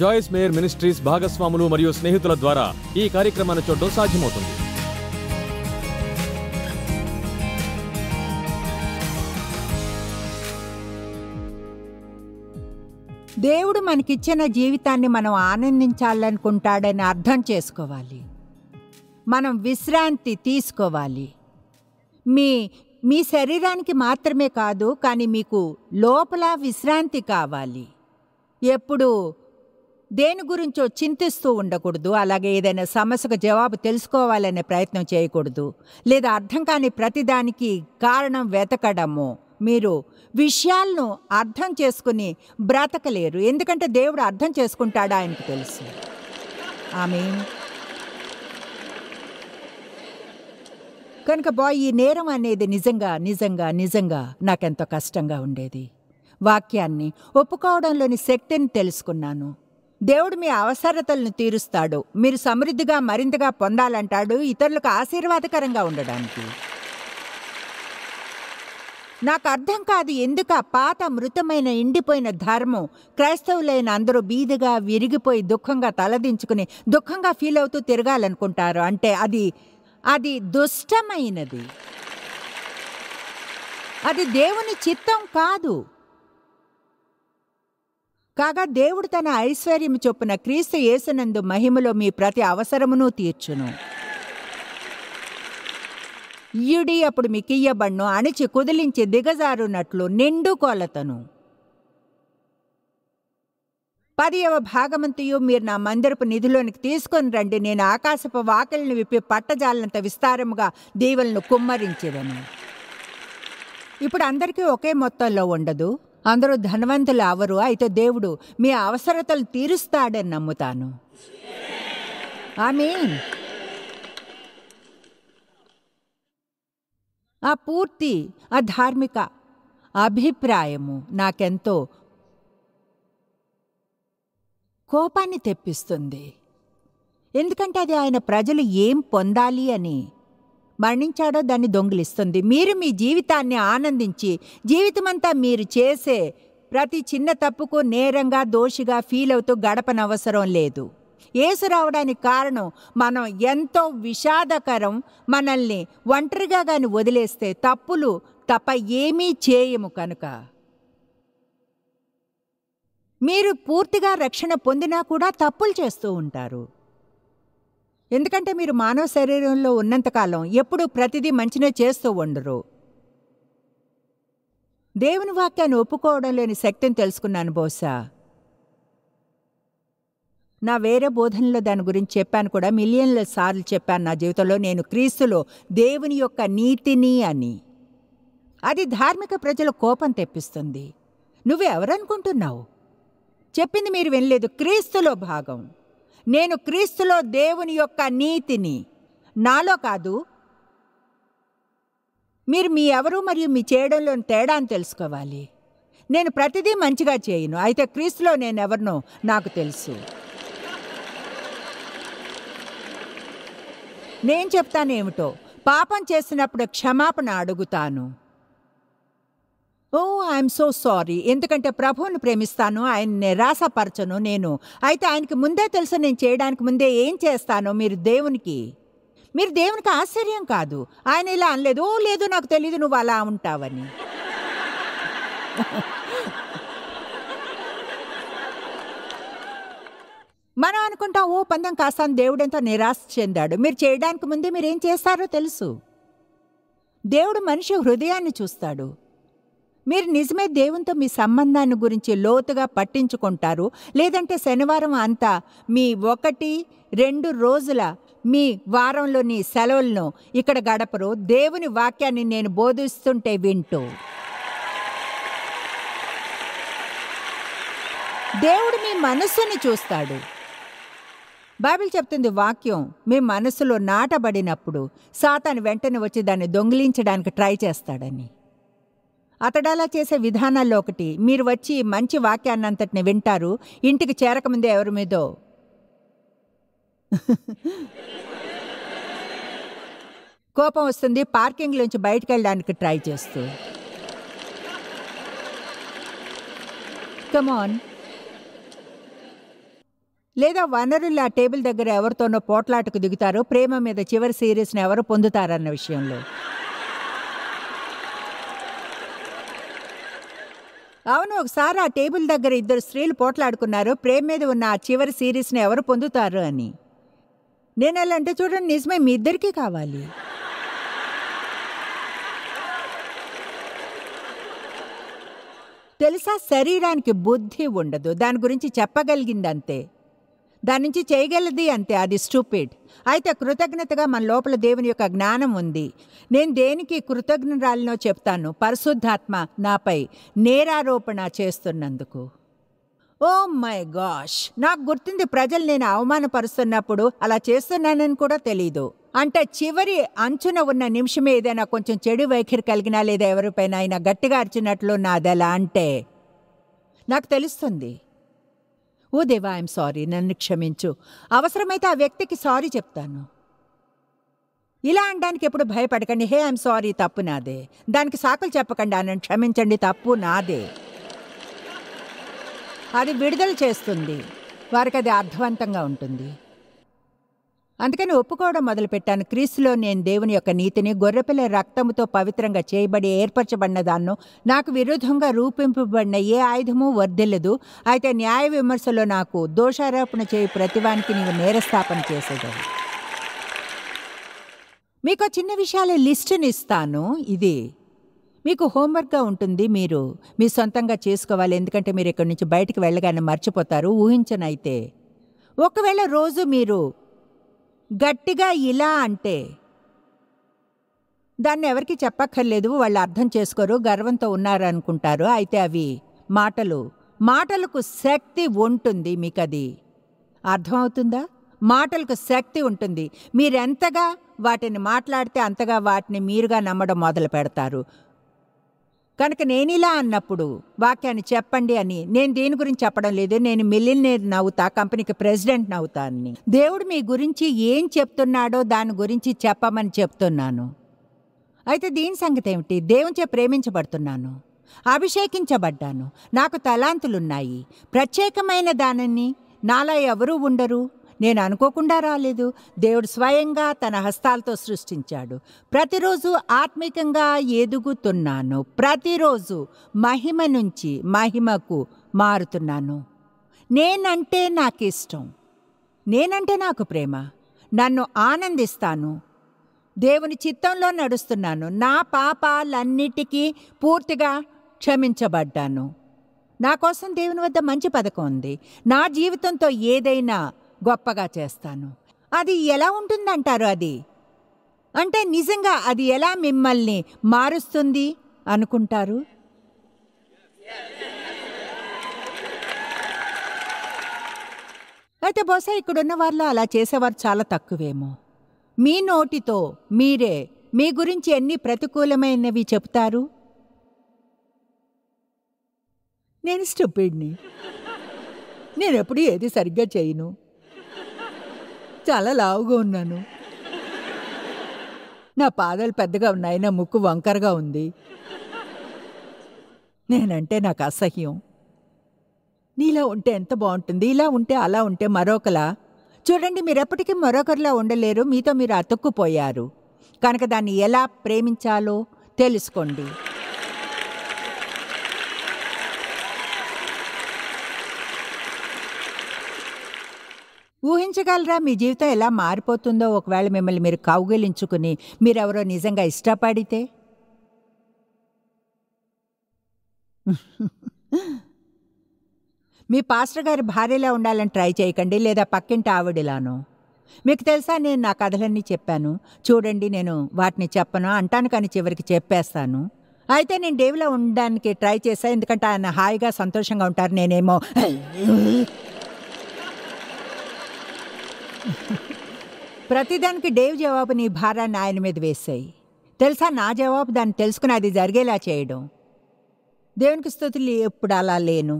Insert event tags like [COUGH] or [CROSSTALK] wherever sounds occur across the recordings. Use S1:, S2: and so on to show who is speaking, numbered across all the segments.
S1: జాయిస్ mayor ministries భాగస్వాములు మరియు స్నేహితుల ద్వారా ఈ కార్యక్రమాన్ని చూడడం సాధ్యమవుతుంది దేవుడు మనకిచ్చిన జీవితాన్ని మనం ఆనందించాలనుకుంటాడని అర్థం చేసుకోవాలి మనం విశ్రాంతి తీసుకోవాలి మీ మీ శరీరానికి మాత్రమే కాదు కానీ మీకు లోపల విశ్రాంతి కావాలి ఎప్పుడు దేని గురించో చింతిస్తూ ఉండకూడదు అలాగే ఏదైనా సమస్యకు జవాబు తెలుసుకోవాలనే ప్రయత్నం చేయకూడదు లేదా అర్థం కాని ప్రతిదానికి కారణం వెతకడము మీరు విషయాలను అర్థం చేసుకుని బ్రతకలేరు ఎందుకంటే దేవుడు అర్థం చేసుకుంటాడా ఆయనకు తెలుసు ఆమె కనుక బాయ్ ఈ నేరం అనేది నిజంగా నిజంగా నిజంగా నాకెంతో కష్టంగా ఉండేది వాక్యాన్ని ఒప్పుకోవడంలోని శక్తిని తెలుసుకున్నాను దేవుడు మీ అవసరతలను తీరుస్తాడు మీరు సమృద్ధిగా మరింతగా పొందాలంటాడు ఇతరులకు ఆశీర్వాదకరంగా ఉండడానికి నాకు అర్థం కాదు ఎందుక పాత మృతమైన ఎండిపోయిన ధర్మం క్రైస్తవులైన అందరూ బీదిగా విరిగిపోయి దుఃఖంగా తలదించుకుని దుఃఖంగా ఫీల్ అవుతూ తిరగాలనుకుంటారు అంటే అది అది దుష్టమైనది అది దేవుని చిత్తం కాదు కాగా దేవుడు తన ఐశ్వర్యము చొప్పున క్రీస్తు యేసునందు మహిమలో మీ ప్రతి అవసరమును తీర్చును ఈయుడి అప్పుడు మీకియ్యబడ్ను అణిచి కుదిలించి దిగజారునట్లు నిండు కోలతను పదియవ భాగమంతయు మీరు నా మందిరపు నిధిలోనికి తీసుకొని రండి నేను ఆకాశపు వాకిల్ని విప్పి పట్టజాలంత విస్తారముగా దీవులను కుమ్మరించేదను ఇప్పుడు అందరికీ ఒకే మొత్తంలో ఉండదు అందరూ ధనవంతులు అవరు అయితే దేవుడు మీ అవసరతలు తీరుస్తాడని నమ్ముతాను ఆమె ఆ పూర్తి ఆ ధార్మిక అభిప్రాయము నాకెంతో కోపాన్ని తెప్పిస్తుంది ఎందుకంటే అది ఆయన ప్రజలు ఏం పొందాలి అని మరణించాడో దాన్ని దొంగిలిస్తుంది మీరు మీ జీవితాన్ని ఆనందించి జీవితమంతా మీరు చేసే ప్రతి చిన్న తప్పుకు నేరంగా దోషిగా ఫీల్ అవుతూ గడపనవసరం లేదు ఏసు రావడానికి కారణం మనం ఎంతో విషాదకరం మనల్ని ఒంటరిగా కానీ వదిలేస్తే తప్పులు తప్ప ఏమీ చేయము కనుక మీరు పూర్తిగా రక్షణ పొందినా కూడా తప్పులు చేస్తూ ఉంటారు ఎందుకంటే మీరు మానవ శరీరంలో ఉన్నంతకాలం ఎప్పుడూ ప్రతిదీ మంచినే చేస్తూ ఉండరు దేవుని వాక్యాన్ని ఒప్పుకోవడం లేని శక్తిని తెలుసుకున్నాను బహుశా నా వేరే బోధనలో దాని గురించి చెప్పాను కూడా మిలియన్ల సార్లు చెప్పాను నా జీవితంలో నేను క్రీస్తులో దేవుని యొక్క నీతిని అని అది ధార్మిక ప్రజల కోపం తెప్పిస్తుంది నువ్వెవరనుకుంటున్నావు చెప్పింది మీరు వినలేదు క్రీస్తులో భాగం నేను క్రీస్తులో దేవుని యొక్క నీతిని నాలో కాదు మీరు మీ ఎవరు మరియు మీ చేయడంలోని తేడాను తెలుసుకోవాలి నేను ప్రతిదీ మంచిగా చేయను అయితే క్రీస్తులో నేను ఎవరినో నాకు తెలుసు నేను చెప్తానేమిటో పాపం చేసినప్పుడు క్షమాపణ అడుగుతాను ఓ ఐఎమ్ సో సారీ ఎందుకంటే ప్రభువును ప్రేమిస్తాను ఆయన నిరాశపరచను నేను అయితే ఆయనకి ముందే తెలుసు నేను చేయడానికి ముందే ఏం చేస్తాను మీరు దేవునికి మీరు దేవునికి ఆశ్చర్యం కాదు ఆయన ఇలా అనలేదు ఓ లేదు నాకు తెలీదు నువ్వు అలా ఉంటావని మనం అనుకుంటాం ఓ పందం కాస్తాను దేవుడెంతో నిరాశ చెందాడు మీరు చేయడానికి ముందే మీరేం చేస్తారో తెలుసు దేవుడు మనిషి హృదయాన్ని చూస్తాడు మీరు నిజమే దేవునితో మీ సంబంధాన్ని గురించి లోతుగా పట్టించుకుంటారు లేదంటే శనివారం అంతా మీ ఒకటి రెండు రోజుల మీ వారంలోని సెలవులను ఇక్కడ గడపరు దేవుని వాక్యాన్ని నేను బోధిస్తుంటే వింటూ దేవుడు మీ మనస్సుని చూస్తాడు బైబిల్ చెప్తుంది వాక్యం మీ మనసులో నాటబడినప్పుడు సాతాను వెంటనే వచ్చి దాన్ని దొంగిలించడానికి ట్రై చేస్తాడని అతడాలా చేసే విధానాల్లో ఒకటి మీరు వచ్చి మంచి వాక్యాన్నంతటిని వింటారు ఇంటికి చేరకముందే ఎవరి మీదో [LAUGHS] కోపం వస్తుంది పార్కింగ్ నుంచి బయటకు వెళ్ళడానికి ట్రై చేస్తూ కమాన్ లేదా వనరులు ఆ టేబుల్ దగ్గర ఎవరితోనో పోట్లాటకు దిగుతారో ప్రేమ మీద చివరి సీరియస్ని ఎవరు పొందుతారన్న విషయంలో అవును ఒకసారి ఆ టేబుల్ దగ్గర ఇద్దరు స్త్రీలు పోట్లాడుకున్నారు ప్రేమ్ మీద ఉన్న ఆ చివరి సిరీస్ని ఎవరు పొందుతారు అని నేను ఎలా అంటే చూడండి నిజమే మీ ఇద్దరికీ కావాలి తెలుసా శరీరానికి బుద్ధి ఉండదు దాని గురించి చెప్పగలిగిందంతే దాని నుంచి చేయగలది అంతే అది స్టూపిడ్ అయితే కృతజ్ఞతగా మన లోపల దేవుని యొక్క జ్ఞానం ఉంది నేను దేనికి కృతజ్ఞరాలినో చెప్తాను పరిశుద్ధాత్మ నాపై నేరారోపణ చేస్తున్నందుకు ఓ మై గాష్ నాకు గుర్తుంది ప్రజలు నేను అవమానపరుస్తున్నప్పుడు అలా చేస్తున్నానని కూడా తెలీదు అంటే చివరి అంచున ఉన్న నిమిషమే ఏదైనా కొంచెం చెడు వైఖరి కలిగినా లేదా ఎవరిపైన అయినా గట్టిగా అరిచినట్లు నాదెలా అంటే నాకు తెలుస్తుంది ఓ దేవా ఐఎమ్ సారీ నన్ను క్షమించు అవసరమైతే ఆ వ్యక్తికి సారీ చెప్తాను ఇలా అనడానికి ఎప్పుడు భయపడకండి హే ఐఎమ్ సారీ తప్పు నాదే దానికి సాకులు చెప్పకండి నన్ను క్షమించండి తప్పు నాదే అది విడుదల చేస్తుంది వారికి అది అర్థవంతంగా ఉంటుంది అందుకని ఒప్పుకోవడం మొదలుపెట్టాను క్రీస్తులో నేను దేవుని యొక్క నీతిని గొర్రెపిల్ల రక్తముతో పవిత్రంగా చేయబడి ఏర్పరచబడిన దాన్ను నాకు విరుద్ధంగా రూపింపబడిన ఏ ఆయుధము వర్ధిల్లదు అయితే న్యాయ విమర్శలో నాకు దోషారోపణ చేయి ప్రతివానికి నీవు నేరస్థాపన చేసేదాన్ని మీకు చిన్న విషయాల లిస్టుని ఇస్తాను ఇది మీకు హోంవర్క్గా ఉంటుంది మీరు మీ సొంతంగా చేసుకోవాలి ఎందుకంటే మీరు ఇక్కడి నుంచి బయటకు వెళ్ళగానే మర్చిపోతారు ఊహించనైతే ఒకవేళ రోజు మీరు గట్టిగా ఇలా అంటే దాన్ని ఎవరికి చెప్పక్కర్లేదు వాళ్ళు అర్థం చేసుకోరు గర్వంతో ఉన్నారనుకుంటారు అయితే అవి మాటలు మాటలకు శక్తి ఉంటుంది మీకు అది అర్థమవుతుందా మాటలకు శక్తి ఉంటుంది మీరెంతగా వాటిని మాట్లాడితే అంతగా వాటిని మీరుగా నమ్మడం మొదలు పెడతారు కనుక నేను ఇలా అన్నప్పుడు వాక్యాన్ని చెప్పండి అని నేను దేని గురించి చెప్పడం లేదు నేను మిలినేర్ నవ్వుతా కంపెనీకి ప్రెసిడెంట్ నవ్వుతా అని దేవుడు మీ గురించి ఏం చెప్తున్నాడో దాని గురించి చెప్పమని చెప్తున్నాను అయితే దీని సంగతి ఏమిటి దేవునిచే ప్రేమించబడుతున్నాను అభిషేకించబడ్డాను నాకు తలాంతులున్నాయి ప్రత్యేకమైన దానిని నాలా ఎవరూ ఉండరు నేను అనుకోకుండా రాలేదు దేవుడు స్వయంగా తన హస్తాలతో సృష్టించాడు ప్రతిరోజు ఆత్మికంగా ఎదుగుతున్నాను ప్రతిరోజు మహిమ నుంచి మహిమకు మారుతున్నాను నేనంటే నాకు ఇష్టం నేనంటే నాకు ప్రేమ నన్ను ఆనందిస్తాను దేవుని చిత్తంలో నడుస్తున్నాను నా పాపాలన్నిటికీ పూర్తిగా క్షమించబడ్డాను నా కోసం దేవుని వద్ద మంచి పథకం ఉంది నా జీవితంతో ఏదైనా గొప్పగా చేస్తాను అది ఎలా ఉంటుందంటారు అది అంటే నిజంగా అది ఎలా మిమ్మల్ని మారుస్తుంది అనుకుంటారు అయితే బహుశా ఇక్కడున్న వాళ్ళు అలా చేసేవారు చాలా తక్కువేమో మీ నోటితో మీరే మీ గురించి ఎన్ని ప్రతికూలమైనవి చెప్తారు నేను స్టూపిడ్ని నేను ఎప్పుడు ఏది సరిగ్గా చేయను చాలా లావుగా ఉన్నాను నా పాదాలు పెద్దగా ఉన్నాయి నా ముక్కు వంకరగా ఉంది నేనంటే నాకు అసహ్యం నీలా ఉంటే ఎంత బాగుంటుంది ఇలా ఉంటే అలా ఉంటే మరొకలా చూడండి మీరెప్పటికీ మరొకరిలా ఉండలేరు మీతో మీరు అతుక్కుపోయారు కనుక దాన్ని ఎలా ప్రేమించాలో తెలుసుకోండి ఊహించగలరా మీ జీవితం ఎలా మారిపోతుందో ఒకవేళ మిమ్మల్ని మీరు కౌగిలించుకుని మీరెవరో నిజంగా ఇష్టపడితే మీ పాస్టర్ గారి భార్యలా ఉండాలని ట్రై చేయకండి లేదా పక్కింటి ఆవిడిలాను మీకు తెలుసా నేను నా కథలన్నీ చెప్పాను చూడండి నేను వాటిని చెప్పను అంటాను కానీ చివరికి చెప్పేస్తాను అయితే నేను డేవిలో ఉండడానికి ట్రై చేశాను ఎందుకంటే ఆయన హాయిగా సంతోషంగా ఉంటారు నేనేమో ప్రతిదానికి డేవ్ జవాబు నీ భారాన్ని ఆయన మీద వేసాయి తెలుసా నా జవాబు దాన్ని తెలుసుకుని అది జరిగేలా చేయడం దేవునికి స్థుతులు ఎప్పుడు అలా లేను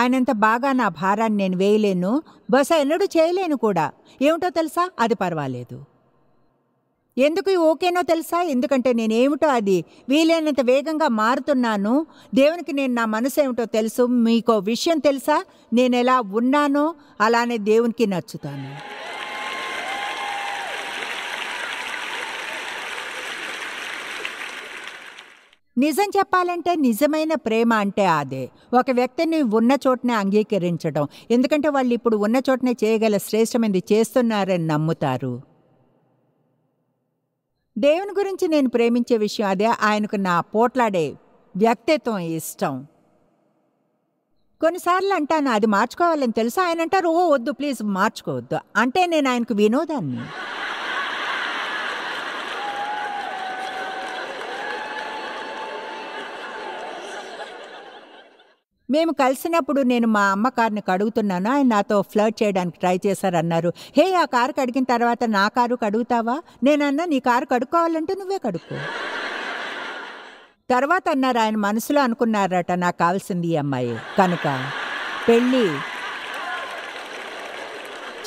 S1: ఆయనంత బాగా నా భారాన్ని నేను వేయలేను బహుశా ఎన్నడూ చేయలేను కూడా ఏమిటో తెలుసా అది పర్వాలేదు ఎందుకు ఓకేనో తెలుసా ఎందుకంటే నేనేమిటో అది వీలైనంత వేగంగా మారుతున్నాను దేవునికి నేను నా మనసు ఏమిటో తెలుసు మీకో విషయం తెలుసా నేను ఎలా ఉన్నానో అలానే దేవునికి నచ్చుతాను నిజం చెప్పాలంటే నిజమైన ప్రేమ అంటే అదే ఒక వ్యక్తిని ఉన్న చోటనే అంగీకరించడం ఎందుకంటే వాళ్ళు ఇప్పుడు ఉన్న చోటనే చేయగల శ్రేష్టమైనది చేస్తున్నారని నమ్ముతారు దేవుని గురించి నేను ప్రేమించే విషయం అదే ఆయనకు నా పోట్లాడే వ్యక్తిత్వం ఇష్టం కొన్నిసార్లు అంటాను అది మార్చుకోవాలని తెలుసు ఆయన అంటారు ఓ వద్దు ప్లీజ్ మార్చుకోవద్దు అంటే నేను ఆయనకు వినోదాన్ని మేము కలిసినప్పుడు నేను మా అమ్మ కారుని కడుగుతున్నాను ఆయన నాతో ఫ్లర్ట్ చేయడానికి ట్రై చేశారన్నారు హే ఆ కారు కడిగిన తర్వాత నా కారు కడుగుతావా నేనన్నా నీ కారు కడుక్కోవాలంటే నువ్వే కడుక్కో తర్వాత అన్నారు ఆయన మనసులో అనుకున్నారట నాకు కావాల్సింది ఈ అమ్మాయి కనుక పెళ్ళి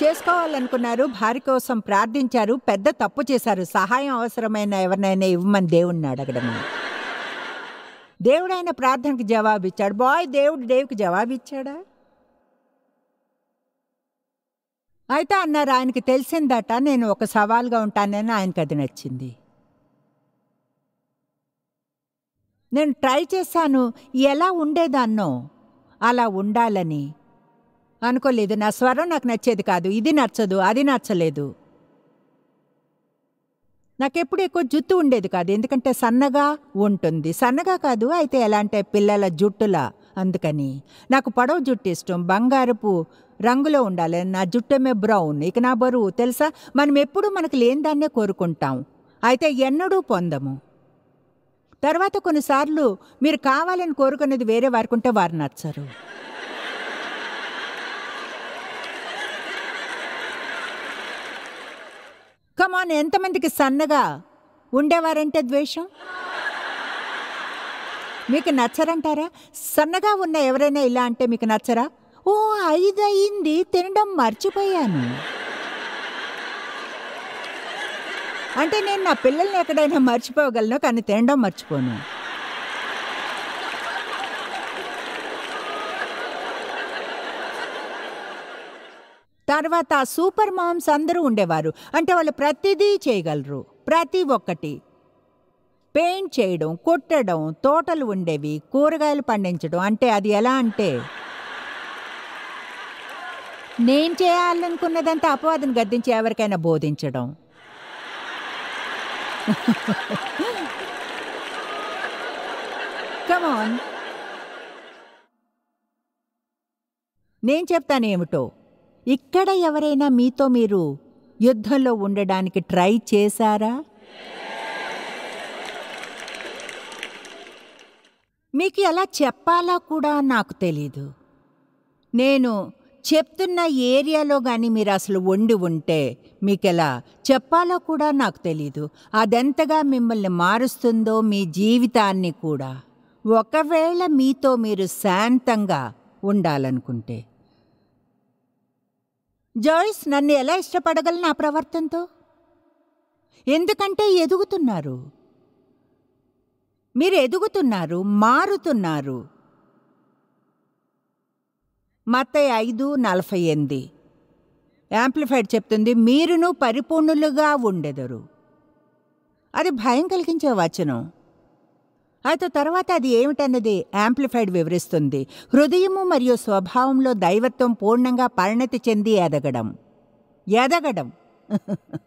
S1: చేసుకోవాలనుకున్నారు భార్య కోసం ప్రార్థించారు పెద్ద తప్పు చేశారు సహాయం అవసరమైన ఎవరినైనా ఇవ్వమని దేవుణ్ణి అడగడమే దేవుడు ఆయన ప్రార్థనకు జవాబిచ్చాడు బాయ్ దేవుడు దేవుకి జవాబిచ్చాడా అయితే అన్నారు ఆయనకి తెలిసిందట నేను ఒక సవాల్గా ఉంటానని ఆయనకి అది నచ్చింది నేను ట్రై చేశాను ఎలా ఉండేదాన్నో అలా ఉండాలని అనుకోలేదు నా స్వరం నాకు నచ్చేది కాదు ఇది నచ్చదు అది నచ్చలేదు నాకు ఎప్పుడు ఎక్కువ జుత్తు ఉండేది కాదు ఎందుకంటే సన్నగా ఉంటుంది సన్నగా కాదు అయితే ఎలా అంటే పిల్లల జుట్టులా అందుకని నాకు పడవ జుట్టు ఇష్టం బంగారపు రంగులో ఉండాలి నా జుట్టమే బ్రౌన్ ఇక నా బరువు తెలుసా మనం ఎప్పుడూ మనకు లేని దాన్నే కోరుకుంటాం అయితే ఎన్నడూ పొందము తర్వాత కొన్నిసార్లు మీరు కావాలని కోరుకునేది వేరే వారికి ఉంటే వారు నచ్చరు కమాన్ ఎంతమందికి సన్నగా ఉండేవారంటే ద్వేషం మీకు నచ్చరంటారా సన్నగా ఉన్న ఎవరైనా ఇలా అంటే మీకు నచ్చరా ఓ ఐదు అయింది తినడం మర్చిపోయాను అంటే నేను నా పిల్లల్ని ఎక్కడైనా మర్చిపోగలను కానీ తినడం మర్చిపోను తర్వాత ఆ సూపర్ మామ్స్ అందరూ ఉండేవారు అంటే వాళ్ళు ప్రతిదీ చేయగలరు ప్రతి ఒక్కటి పెయింట్ చేయడం కొట్టడం తోటలు ఉండేవి కూరగాయలు పండించడం అంటే అది ఎలా అంటే నేను చేయాలనుకున్నదంతా అపవాదం గద్దించి ఎవరికైనా బోధించడం కమాన్ నేను చెప్తాను ఏమిటో ఇక్కడ ఎవరైనా మీతో మీరు యుద్ధంలో ఉండడానికి ట్రై చేశారా మీకు ఎలా చెప్పాలా కూడా నాకు తెలీదు నేను చెప్తున్న ఏరియాలో కానీ మీరు అసలు వండి ఉంటే మీకెలా చెప్పాలో కూడా నాకు తెలీదు అదెంతగా మిమ్మల్ని మారుస్తుందో మీ జీవితాన్ని కూడా ఒకవేళ మీతో మీరు శాంతంగా ఉండాలనుకుంటే జాయిస్ నన్ను ఎలా ఇష్టపడగల నా ప్రవర్తనతో ఎందుకంటే ఎదుగుతున్నారు మీరు ఎదుగుతున్నారు మారుతున్నారు మత్త ఐదు నలభై ఎనిమిది యాంప్లిఫైడ్ చెప్తుంది మీరును పరిపూర్ణులుగా ఉండెదరు అది భయం కలిగించే వచనం అయితే తర్వాత అది ఏమిటన్నది యాంప్లిఫైడ్ వివరిస్తుంది హృదయము మరియు స్వభావంలో దైవత్వం పూర్ణంగా పరిణతి చెంది ఎదగడం ఎదగడం [LAUGHS]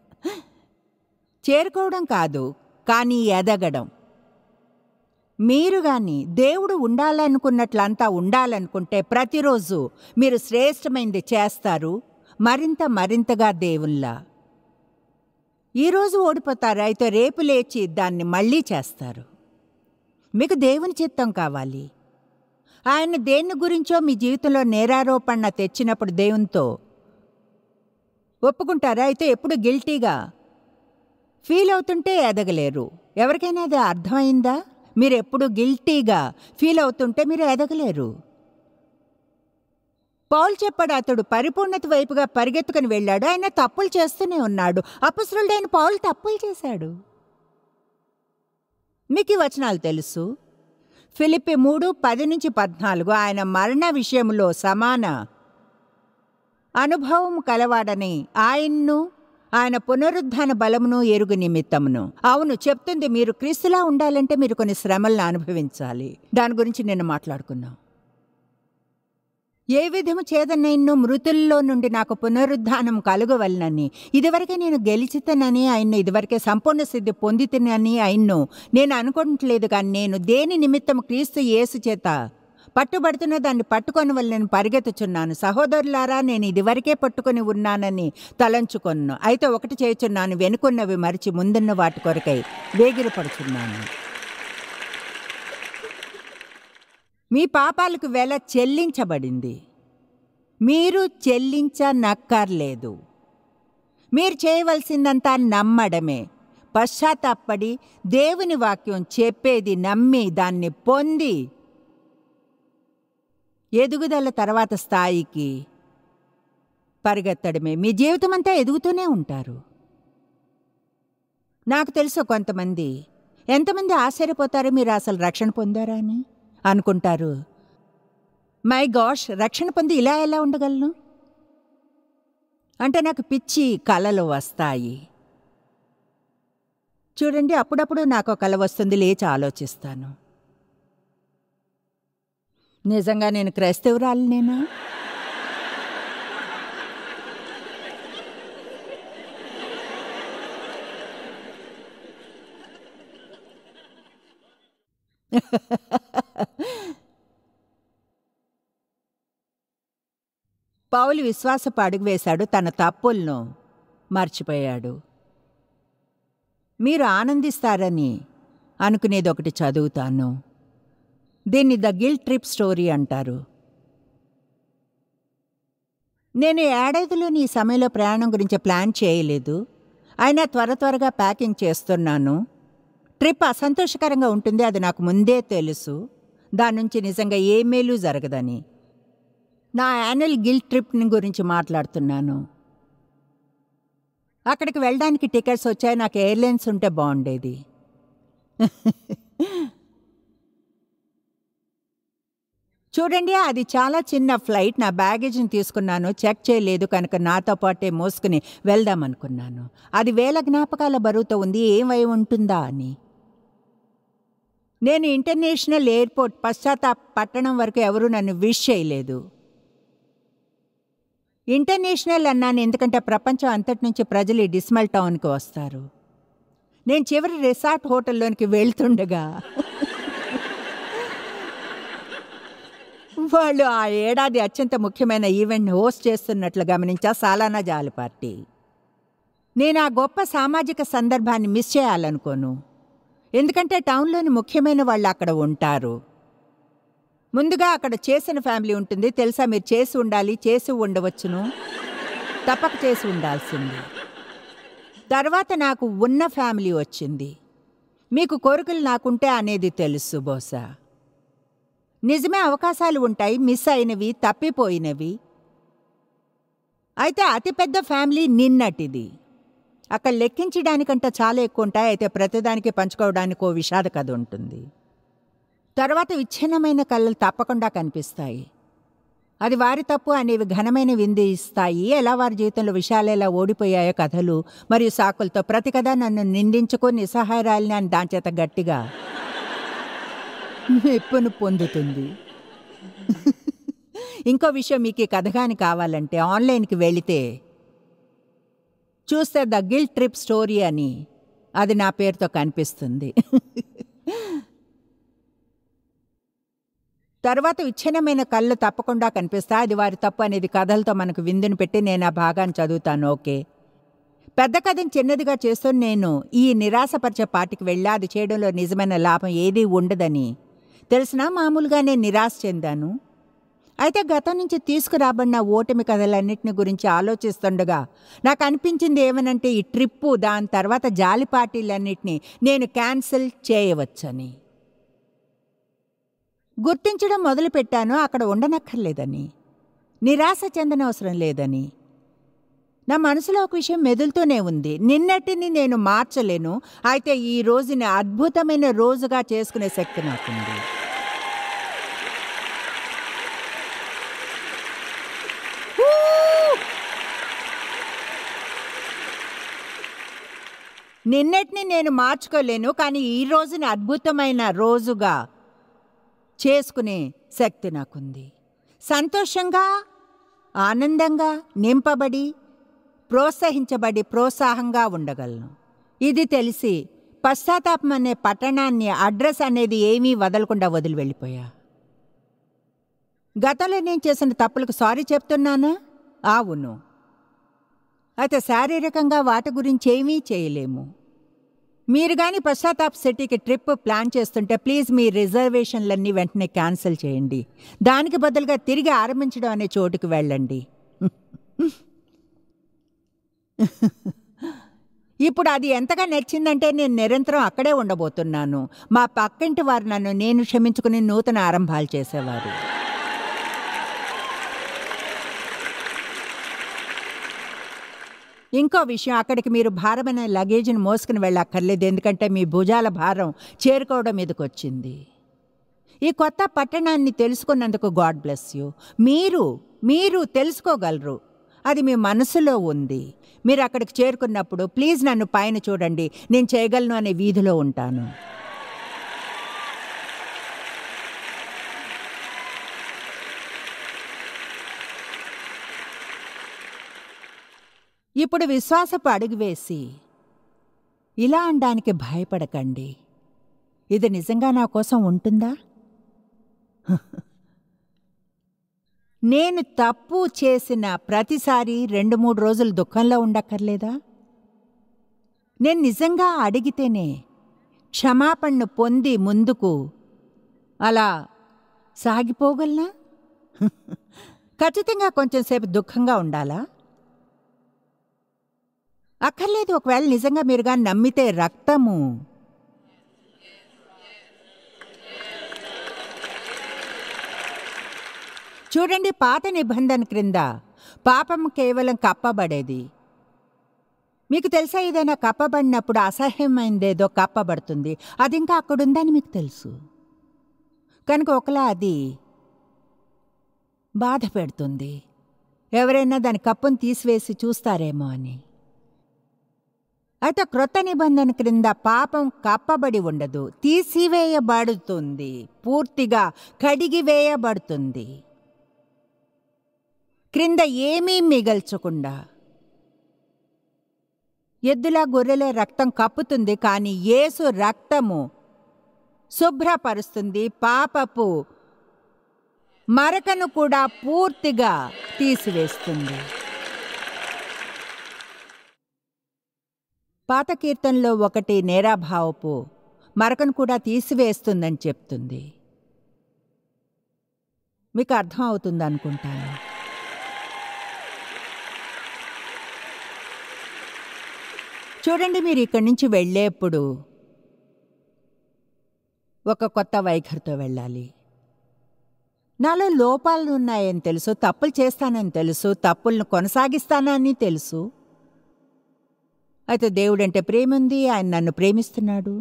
S1: చేరుకోవడం కాదు కానీ ఎదగడం మీరు కానీ దేవుడు ఉండాలనుకున్నట్లంతా ఉండాలనుకుంటే ప్రతిరోజు మీరు శ్రేష్టమైనది చేస్తారు మరింత మరింతగా దేవుళ్ళ ఈరోజు ఓడిపోతారు అయితే రేపు లేచి దాన్ని మళ్ళీ చేస్తారు మీకు దేవుని చిత్తం కావాలి ఆయన దేని గురించో మీ జీవితంలో నేరారోపణ తెచ్చినప్పుడు దేవునితో ఒప్పుకుంటారా అయితే ఎప్పుడు గిల్టీగా ఫీల్ అవుతుంటే ఎదగలేరు ఎవరికైనా అది అర్థమైందా మీరు ఎప్పుడు గిల్టీగా ఫీల్ అవుతుంటే మీరు ఎదగలేరు పౌల్ చెప్పాడు అతడు పరిపూర్ణత వైపుగా పరిగెత్తుకుని వెళ్ళాడు ఆయన తప్పులు చేస్తూనే ఉన్నాడు అపసురుడైన పౌలు తప్పులు చేశాడు మీకు వచనాలు తెలుసు ఫిలిప్పి మూడు పది నుంచి పద్నాలుగు ఆయన మరణ విషయంలో సమాన అనుభవం కలవాడని ఆయన్ను ఆయన పునరుద్ధాన బలమును ఎరుగు నిమిత్తమును అవును చెప్తుంది మీరు క్రీస్తులా ఉండాలంటే మీరు కొన్ని శ్రమలను అనుభవించాలి దాని గురించి నిన్న మాట్లాడుకున్నాం ఏ విధము చేదన్నయన్ను మృతుల్లో నుండి నాకు పునరుద్ధానం కలుగవలనని ఇదివరకే నేను గెలిచితనని ఆయన్ను ఇదివరకే సంపూర్ణ సిద్ధి పొందితనని ఆయన్ను నేను అనుకుంటలేదు కానీ నేను దేని నిమిత్తం క్రీస్తు యేసు చేత పట్టుబడుతున్న దాన్ని పట్టుకొని వల్ల నేను పరిగెత్తుచున్నాను సహోదరులారా నేను ఇదివరకే పట్టుకొని ఉన్నానని తలంచుకొన్ను అయితే ఒకటి చేయుచున్నాను వెనుకున్నవి మరిచి ముందున్న వాటి కొరకై వేగిరపడుచున్నాను మీ పాపాలకు వెల చెల్లించబడింది మీరు చెల్లించనక్కర్లేదు మీరు చేయవలసిందంతా నమ్మడమే పశ్చాత్తాపడి దేవుని వాక్యం చెప్పేది నమ్మి దాన్ని పొంది ఎదుగుదల తర్వాత స్థాయికి పరిగెత్తడమే మీ జీవితం అంతా ఎదుగుతూనే ఉంటారు నాకు తెలుసు కొంతమంది ఎంతమంది ఆశ్చర్యపోతారో మీరు అసలు రక్షణ పొందారా అని అనుకుంటారు మై గాష్ రక్షణ పొంది ఇలా ఎలా ఉండగలను అంటే నాకు పిచ్చి కలలు వస్తాయి చూడండి అప్పుడప్పుడు నాకు కళ వస్తుంది లేచి ఆలోచిస్తాను నిజంగా నేను క్రైస్తవురాలు నేను ha [LAUGHS] ha ha పౌలు విశ్వాసపు వేశాడు తన తప్పులను మర్చిపోయాడు మీరు ఆనందిస్తారని అనుకునేది ఒకటి చదువుతాను దీన్ని ద గిల్ ట్రిప్ స్టోరీ అంటారు నేను ఏడాదిలో నీ సమయంలో ప్రయాణం గురించి ప్లాన్ చేయలేదు అయినా త్వర త్వరగా ప్యాకింగ్ చేస్తున్నాను ట్రిప్ అసంతోషకరంగా ఉంటుంది అది నాకు ముందే తెలుసు దాని నుంచి నిజంగా ఏ మేలు జరగదని నా యాన్యువల్ గిల్డ్ ట్రిప్ని గురించి మాట్లాడుతున్నాను అక్కడికి వెళ్ళడానికి టికెట్స్ వచ్చాయి నాకు ఎయిర్లైన్స్ ఉంటే బాగుండేది చూడండి అది చాలా చిన్న ఫ్లైట్ నా బ్యాగేజ్ని తీసుకున్నాను చెక్ చేయలేదు కనుక నాతో పాటే మోసుకుని వెళ్దామనుకున్నాను అది వేల జ్ఞాపకాల బరువుతో ఉంది ఏమై ఉంటుందా అని నేను ఇంటర్నేషనల్ ఎయిర్పోర్ట్ పశ్చాత్తాప పట్టణం వరకు ఎవరూ నన్ను విష్ చేయలేదు ఇంటర్నేషనల్ అన్నాను ఎందుకంటే ప్రపంచం అంతటి నుంచి ప్రజలు ఈ డిస్మల్ టౌన్కి వస్తారు నేను చివరి రిసార్ట్ హోటల్లోనికి వెళ్తుండగా వాళ్ళు ఆ ఏడాది అత్యంత ముఖ్యమైన ఈవెంట్ హోస్ట్ చేస్తున్నట్లు గమనించా సాలానా జాలి పార్టీ నేను ఆ గొప్ప సామాజిక సందర్భాన్ని మిస్ చేయాలనుకోను ఎందుకంటే టౌన్లోని ముఖ్యమైన వాళ్ళు అక్కడ ఉంటారు ముందుగా అక్కడ చేసిన ఫ్యామిలీ ఉంటుంది తెలుసా మీరు చేసి ఉండాలి చేసి ఉండవచ్చును తప్పక చేసి ఉండాల్సింది తర్వాత నాకు ఉన్న ఫ్యామిలీ వచ్చింది మీకు కోరికలు నాకుంటే అనేది తెలుసు బహుశా నిజమే అవకాశాలు ఉంటాయి మిస్ అయినవి తప్పిపోయినవి అయితే అతిపెద్ద ఫ్యామిలీ నిన్నటిది అక్కడ లెక్కించడానికంటే చాలా ఎక్కువ ఉంటాయి అయితే ప్రతిదానికి పంచుకోవడానికి ఓ విషాద కథ ఉంటుంది తర్వాత విచ్ఛిన్నమైన కళలు తప్పకుండా కనిపిస్తాయి అది వారి తప్పు అనేవి ఘనమైన విందు ఇస్తాయి ఎలా వారి జీవితంలో విషయాలేలా ఓడిపోయాయో కథలు మరియు సాకులతో ప్రతి కథ నన్ను నిందించుకొని నిస్సహాయరాలని అని దాంచేత గట్టిగా మెప్పును పొందుతుంది ఇంకో విషయం మీకు ఈ కథగాని కావాలంటే ఆన్లైన్కి వెళితే చూస్తే ద గిల్ ట్రిప్ స్టోరీ అని అది నా పేరుతో కనిపిస్తుంది తర్వాత విచ్ఛిన్నమైన కళ్ళు తప్పకుండా కనిపిస్తా అది వారి తప్పు అనేది కథలతో మనకు విందును పెట్టి నేను ఆ భాగాన్ని చదువుతాను ఓకే పెద్ద కథను చిన్నదిగా చేస్తూ నేను ఈ నిరాశపరిచే పార్టీకి వెళ్ళా అది చేయడంలో నిజమైన లాభం ఏదీ ఉండదని తెలిసినా మామూలుగా నేను నిరాశ చెందాను అయితే గతం నుంచి తీసుకురాబడిన ఓటమి కథలన్నింటిని గురించి ఆలోచిస్తుండగా నాకు అనిపించింది ఏమనంటే ఈ ట్రిప్పు దాని తర్వాత జాలి పార్టీలన్నింటినీ నేను క్యాన్సిల్ చేయవచ్చని గుర్తించడం మొదలుపెట్టాను అక్కడ ఉండనక్కర్లేదని నిరాశ చెందనవసరం లేదని నా మనసులో ఒక విషయం మెదులుతూనే ఉంది నిన్నటిని నేను మార్చలేను అయితే ఈ రోజుని అద్భుతమైన రోజుగా చేసుకునే శక్తి నాకుంది నిన్నటిని నేను మార్చుకోలేను కానీ ఈ రోజుని అద్భుతమైన రోజుగా చేసుకునే శక్తి నాకుంది సంతోషంగా ఆనందంగా నింపబడి ప్రోత్సహించబడి ప్రోత్సాహంగా ఉండగలను ఇది తెలిసి పశ్చాత్తాపం అనే పట్టణాన్ని అడ్రస్ అనేది ఏమీ వదలకుండా వదిలి వెళ్ళిపోయా గతంలో నేను చేసిన తప్పులకు సారీ చెప్తున్నానా అవును అయితే శారీరకంగా వాటి గురించి ఏమీ చేయలేము మీరు కానీ పశ్చాత్తాప్ సిటీకి ట్రిప్ ప్లాన్ చేస్తుంటే ప్లీజ్ మీ రిజర్వేషన్లన్నీ వెంటనే క్యాన్సిల్ చేయండి దానికి బదులుగా తిరిగి ఆరంభించడం అనే చోటుకు వెళ్ళండి ఇప్పుడు అది ఎంతగా నచ్చిందంటే నేను నిరంతరం అక్కడే ఉండబోతున్నాను మా పక్కింటి వారు నన్ను నేను క్షమించుకుని నూతన ఆరంభాలు చేసేవారు ఇంకో విషయం అక్కడికి మీరు భారమైన లగేజ్ని మోసుకుని వెళ్ళక్కర్లేదు ఎందుకంటే మీ భుజాల భారం చేరుకోవడం మీదకి వచ్చింది ఈ కొత్త పట్టణాన్ని తెలుసుకున్నందుకు గాడ్ బ్లెస్ యూ మీరు మీరు తెలుసుకోగలరు అది మీ మనసులో ఉంది మీరు అక్కడికి చేరుకున్నప్పుడు ప్లీజ్ నన్ను పైన చూడండి నేను చేయగలను అనే వీధిలో ఉంటాను ఇప్పుడు విశ్వాసపు అడుగువేసి ఇలా అనడానికి భయపడకండి ఇది నిజంగా నా కోసం ఉంటుందా [LAUGHS] నేను తప్పు చేసిన ప్రతిసారి రెండు మూడు రోజులు దుఃఖంలో ఉండక్కర్లేదా నేను నిజంగా అడిగితేనే క్షమాపణను పొంది ముందుకు అలా సాగిపోగలనా [LAUGHS] ఖచ్చితంగా కొంచెంసేపు దుఃఖంగా ఉండాలా అక్కర్లేదు ఒకవేళ నిజంగా మీరుగా నమ్మితే రక్తము చూడండి పాత నిబంధన క్రింద పాపం కేవలం కప్పబడేది మీకు తెలుసా ఏదైనా కప్పబడినప్పుడు అసహ్యమైందేదో కప్పబడుతుంది అది ఇంకా అక్కడుందని మీకు తెలుసు కనుక ఒకలా అది బాధ పెడుతుంది ఎవరైనా దాని కప్పును తీసివేసి చూస్తారేమో అని అయితే క్రొత్త నిబంధన క్రింద పాపం కప్పబడి ఉండదు తీసివేయబడుతుంది పూర్తిగా కడిగివేయబడుతుంది క్రింద ఏమీ మిగల్చకుండా ఎద్దుల గొర్రెల రక్తం కప్పుతుంది కానీ ఏసు రక్తము శుభ్రపరుస్తుంది పాపపు మరకను కూడా పూర్తిగా తీసివేస్తుంది పాత కీర్తనలో ఒకటి నేరాభావపు మరకను కూడా తీసివేస్తుందని చెప్తుంది మీకు అర్థం అవుతుంది అనుకుంటాను చూడండి మీరు ఇక్కడి నుంచి వెళ్ళేప్పుడు ఒక కొత్త వైఖరితో వెళ్ళాలి నాలో లోపాలు ఉన్నాయని తెలుసు తప్పులు చేస్తానని తెలుసు తప్పులను కొనసాగిస్తానని తెలుసు అయితే దేవుడంటే ప్రేముంది ఉంది ఆయన నన్ను ప్రేమిస్తున్నాడు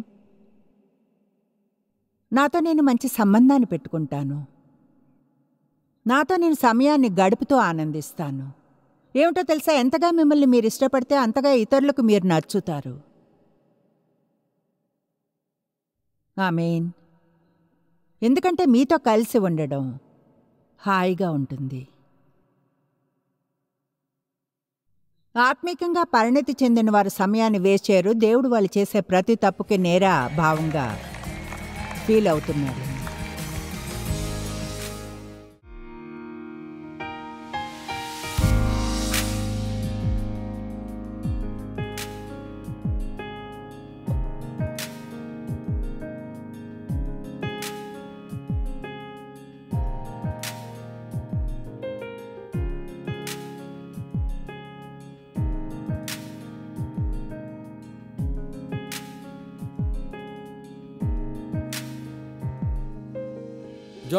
S1: నాతో నేను మంచి సంబంధాన్ని పెట్టుకుంటాను నాతో నేను సమయాన్ని గడుపుతూ ఆనందిస్తాను ఏమిటో తెలుసా ఎంతగా మిమ్మల్ని మీరు ఇష్టపడితే అంతగా ఇతరులకు మీరు నచ్చుతారు ఆమెన్ ఎందుకంటే మీతో కలిసి ఉండడం హాయిగా ఉంటుంది ఆత్మీకంగా పరిణతి చెందిన వారు సమయాన్ని వేస్ట్ చేయరు దేవుడు వాళ్ళు చేసే ప్రతి తప్పుకి నేరా భావంగా ఫీల్ అవుతున్నారు